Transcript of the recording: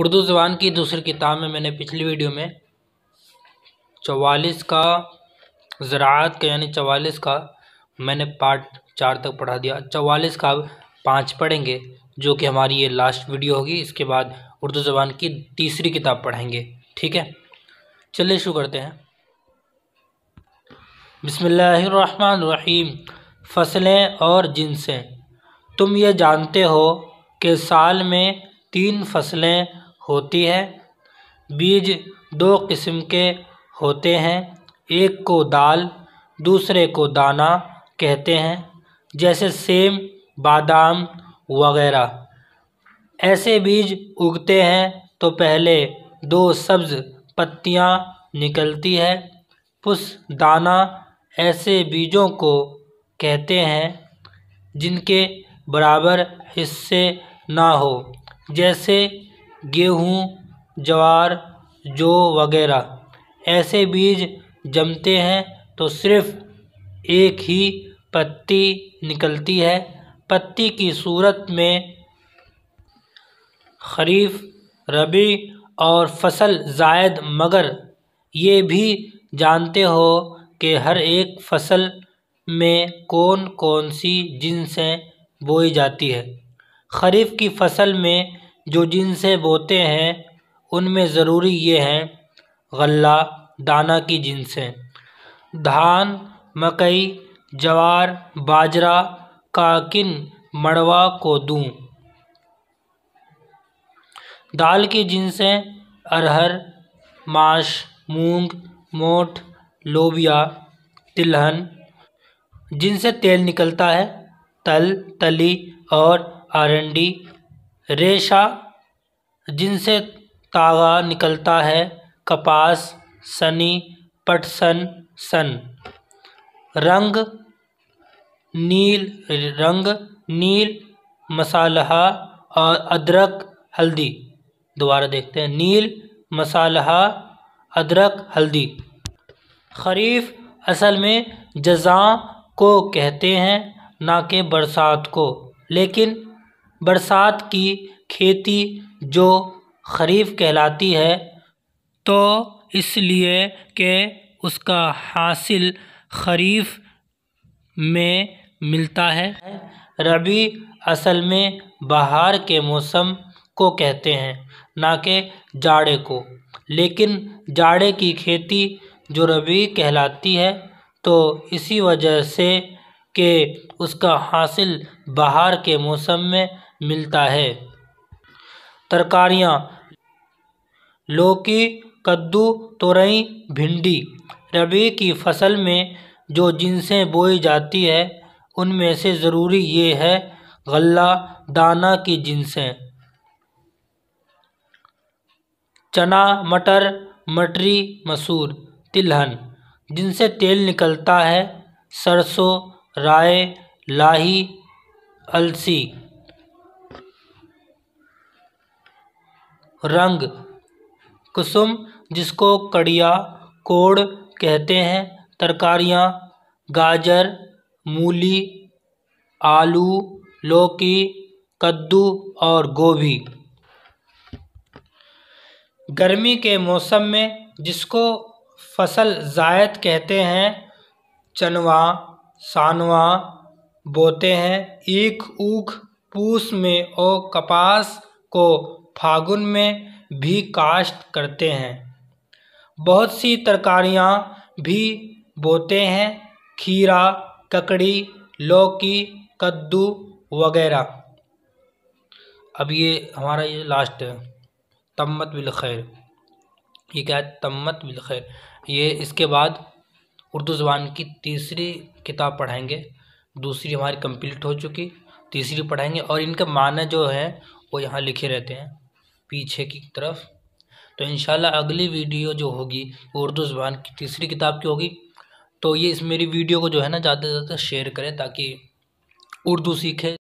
उर्दू ज़बान की दूसरी किताब में मैंने पिछली वीडियो में चवालीस का ज़रात का यानी चवालीस का मैंने पार्ट चार तक पढ़ा दिया चवालीस का अब पाँच पढ़ेंगे जो कि हमारी ये लास्ट वीडियो होगी इसके बाद उर्दू ज़बान की तीसरी किताब पढ़ेंगे ठीक है चलिए शुरू करते हैं बसमीम फसलें और जिनसें तुम ये जानते हो कि साल में तीन फसलें होती है बीज दो किस्म के होते हैं एक को दाल दूसरे को दाना कहते हैं जैसे सेम बादाम वगैरह ऐसे बीज उगते हैं तो पहले दो सब्ज़ पत्तियाँ निकलती है दाना ऐसे बीजों को कहते हैं जिनके बराबर हिस्से ना हो जैसे गेहूँ ज्वार जौ वगैरह ऐसे बीज जमते हैं तो सिर्फ एक ही पत्ती निकलती है पत्ती की सूरत में खरीफ रबी और फसल जायद मगर ये भी जानते हो कि हर एक फसल में कौन कौन सी जिनसें बोई जाती है खरीफ की फसल में जो जिनसें बोते हैं उनमें ज़रूरी ये हैं गल्ला दाना की जिनसें धान मकई जवार बाजरा काकिन मड़वा कोदू दाल की जिनसें अरहर माश मूंग मोठ लोबिया तिलहन जिनसे तेल निकलता है तल तली और आरंडी रेशा जिनसे तागा निकलता है कपास सनी पटसन सन रंग नील रंग नील मसालहा और अदरक हल्दी दोबारा देखते हैं नील मसालहा अदरक हल्दी खरीफ असल में जजा को कहते हैं ना कि बरसात को लेकिन बरसात की खेती जो खरीफ़ कहलाती है तो इसलिए कि उसका हासिल खरीफ़ में मिलता है रबी असल में बहार के मौसम को कहते हैं ना कि जाड़े को लेकिन जाड़े की खेती जो रबी कहलाती है तो इसी वजह से कि उसका हासिल बहार के मौसम में मिलता है तरकारियाँ लौकी कद्दू तोरई भिंडी रबी की फसल में जो जिनसें बोई जाती है उनमें से ज़रूरी ये है गल्ला दाना की जिनसें चना मटर मटरी मसूर तिलहन जिनसे तेल निकलता है सरसों राय लाही अलसी रंग कुसुम जिसको कड़िया कोड़ कहते हैं तरकारियाँ गाजर मूली आलू लौकी कद्दू और गोभी गर्मी के मौसम में जिसको फसल ज़ायद कहते हैं चनवा सानवा बोते हैं ईख ऊख पूस में और कपास को फागुन में भी काश्त करते हैं बहुत सी तरकारियाँ भी बोते हैं खीरा ककड़ी लौकी कद्दू वगैरह अब ये हमारा ये लास्ट है तम्मत बिलखैर ये क्या है तम्मत बिलखैर ये इसके बाद उर्दू ज़बान की तीसरी किताब पढ़ाएंगे दूसरी हमारी कंप्लीट हो चुकी तीसरी पढ़ाएंगे और इनके माने जो हैं वो यहाँ लिखे रहते हैं पीछे की तरफ तो इन अगली वीडियो जो होगी उर्दू ज़बान की तीसरी किताब की होगी तो ये इस मेरी वीडियो को जो है ना ज़्यादा से ज़्यादा शेयर करें ताकि उर्दू सीखे